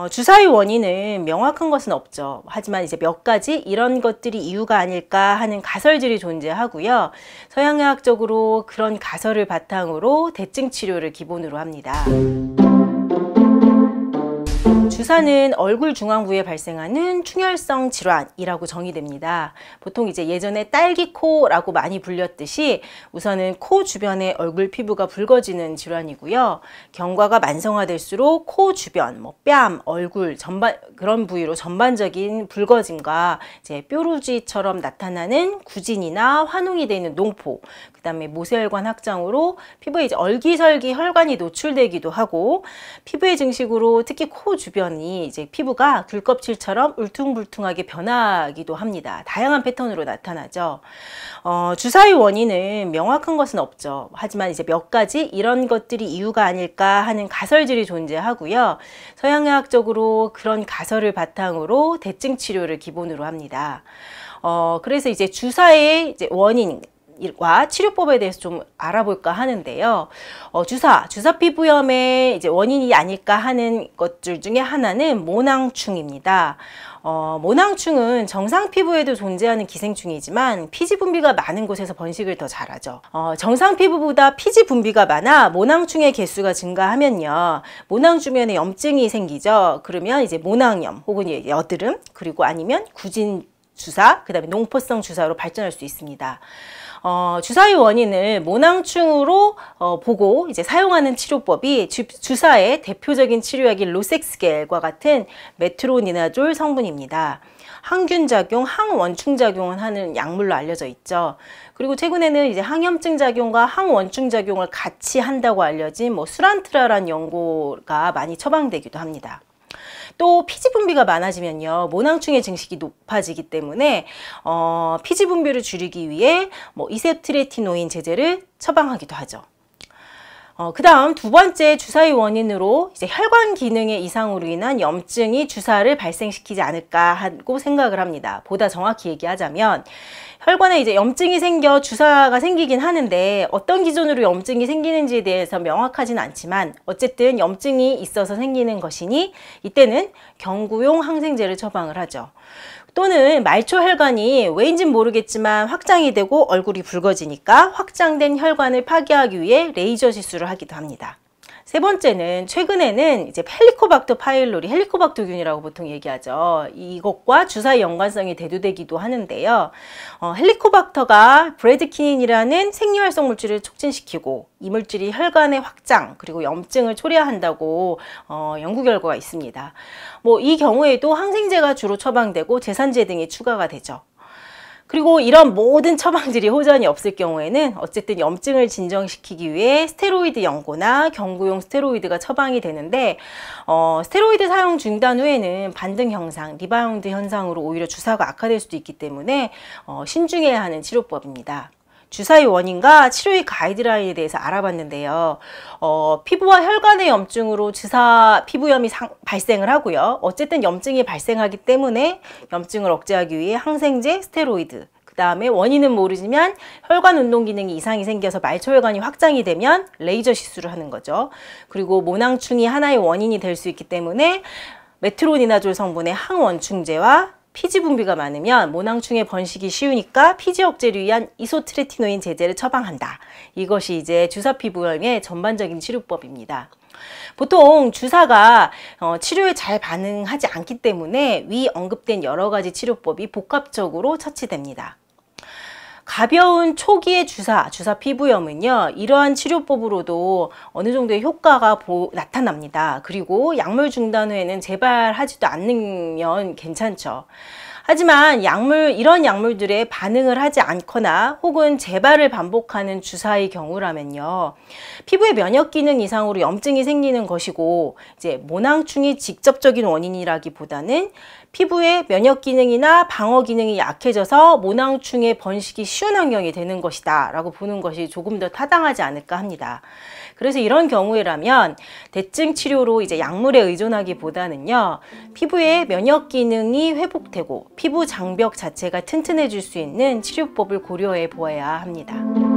어, 주사의 원인은 명확한 것은 없죠. 하지만 이제 몇 가지 이런 것들이 이유가 아닐까 하는 가설들이 존재하고요. 서양의학적으로 그런 가설을 바탕으로 대증 치료를 기본으로 합니다. 주사는 얼굴 중앙부에 발생하는 충혈성 질환이라고 정의됩니다. 보통 이제 예전에 딸기코라고 많이 불렸듯이 우선은 코 주변의 얼굴 피부가 붉어지는 질환이고요. 경과가 만성화될수록 코 주변, 뭐 뺨, 얼굴 전반 그런 부위로 전반적인 붉어짐과 이제 뾰루지처럼 나타나는 구진이나 환웅이 되는 농포, 그다음에 모세혈관 확장으로 피부에 이제 얼기설기 혈관이 노출되기도 하고 피부의 증식으로 특히 코 주변 봤더니 이제 피부가 귤껍질처럼 울퉁불퉁하게 변하기도 합니다. 다양한 패턴으로 나타나죠. 어, 주사의 원인은 명확한 것은 없죠. 하지만 이제 몇 가지 이런 것들이 이유가 아닐까 하는 가설들이 존재하고요. 서양의학적으로 그런 가설을 바탕으로 대증 치료를 기본으로 합니다. 어, 그래서 이제 주사의 이제 원인, 과 치료법에 대해서 좀 알아볼까 하는데요. 어, 주사, 주사 피부염의 이제 원인이 아닐까 하는 것들 중에 하나는 모낭충입니다. 어, 모낭충은 정상 피부에도 존재하는 기생충이지만 피지 분비가 많은 곳에서 번식을 더 잘하죠. 어, 정상 피부보다 피지 분비가 많아 모낭충의 개수가 증가하면요. 모낭 주변에 염증이 생기죠. 그러면 이제 모낭염 혹은 여드름 그리고 아니면 구진 주사, 그 다음에 농포성 주사로 발전할 수 있습니다. 어, 주사의 원인을 모낭충으로 어, 보고 이제 사용하는 치료법이 주, 주사의 대표적인 치료약인 로섹스겔과 같은 메트로니나졸 성분입니다. 항균작용, 항원충작용을 하는 약물로 알려져 있죠. 그리고 최근에는 이제 항염증 작용과 항원충 작용을 같이 한다고 알려진 뭐수란트라라는 연고가 많이 처방되기도 합니다. 또 피지 분비가 많아지면요 모낭충의 증식이 높아지기 때문에 어, 피지 분비를 줄이기 위해 뭐 이세트레티노인 제제를 처방하기도 하죠. 어, 그 다음 두 번째 주사의 원인으로 이제 혈관 기능의 이상으로 인한 염증이 주사를 발생시키지 않을까 하고 생각을 합니다. 보다 정확히 얘기하자면 혈관에 이제 염증이 생겨 주사가 생기긴 하는데 어떤 기준으로 염증이 생기는지에 대해서 명확하진 않지만 어쨌든 염증이 있어서 생기는 것이니 이때는 경구용 항생제를 처방을 하죠. 또는 말초 혈관이 왜인진 모르겠지만 확장이 되고 얼굴이 붉어지니까 확장된 혈관을 파괴하기 위해 레이저 시술을 하기도 합니다. 세 번째는 최근에는 이제 헬리코박터 파일로리, 헬리코박터균이라고 보통 얘기하죠. 이것과 주사의 연관성이 대두되기도 하는데요. 어, 헬리코박터가 브레드킨이라는 생리활성 물질을 촉진시키고 이 물질이 혈관의 확장 그리고 염증을 초래한다고 어, 연구 결과가 있습니다. 뭐 이 경우에도 항생제가 주로 처방되고 제산제 등이 추가가 되죠. 그리고 이런 모든 처방들이 호전이 없을 경우에는 어쨌든 염증을 진정시키기 위해 스테로이드 연고나 경구용 스테로이드가 처방이 되는데 어, 스테로이드 사용 중단 후에는 반등 현상, 리바운드 현상으로 오히려 주사가 악화될 수도 있기 때문에 어, 신중해야 하는 치료법입니다. 주사의 원인과 치료의 가이드라인에 대해서 알아봤는데요. 어, 피부와 혈관의 염증으로 주사 피부염이 상, 발생을 하고요. 어쨌든 염증이 발생하기 때문에 염증을 억제하기 위해 항생제, 스테로이드, 그 다음에 원인은 모르지만 혈관 운동 기능이 이상이 생겨서 말초혈관이 확장이 되면 레이저 시술을 하는 거죠. 그리고 모낭충이 하나의 원인이 될 수 있기 때문에 메트로니나졸 성분의 항원충제와 피지 분비가 많으면 모낭충의 번식이 쉬우니까 피지 억제를 위한 이소트레티노인 제제를 처방한다. 이것이 이제 주사 피부염의 전반적인 치료법입니다. 보통 주사가 어, 치료에 잘 반응하지 않기 때문에 위 언급된 여러 가지 치료법이 복합적으로 처치됩니다. 가벼운 초기의 주사, 주사 피부염은요. 이러한 치료법으로도 어느 정도의 효과가 보, 나타납니다. 그리고 약물 중단 후에는 재발하지도 않으면 괜찮죠. 하지만 약물 이런 약물들의 반응을 하지 않거나 혹은 재발을 반복하는 주사의 경우라면요 피부의 면역 기능 이상으로 염증이 생기는 것이고 이제 모낭충이 직접적인 원인이라기보다는 피부의 면역 기능이나 방어 기능이 약해져서 모낭충의 번식이 쉬운 환경이 되는 것이다 라고 보는 것이 조금 더 타당하지 않을까 합니다. 그래서 이런 경우라면 대증 치료로 이제 약물에 의존하기보다는요 피부의 면역 기능이 회복되고 피부 장벽 자체가 튼튼해질 수 있는 치료법을 고려해 보아야 합니다.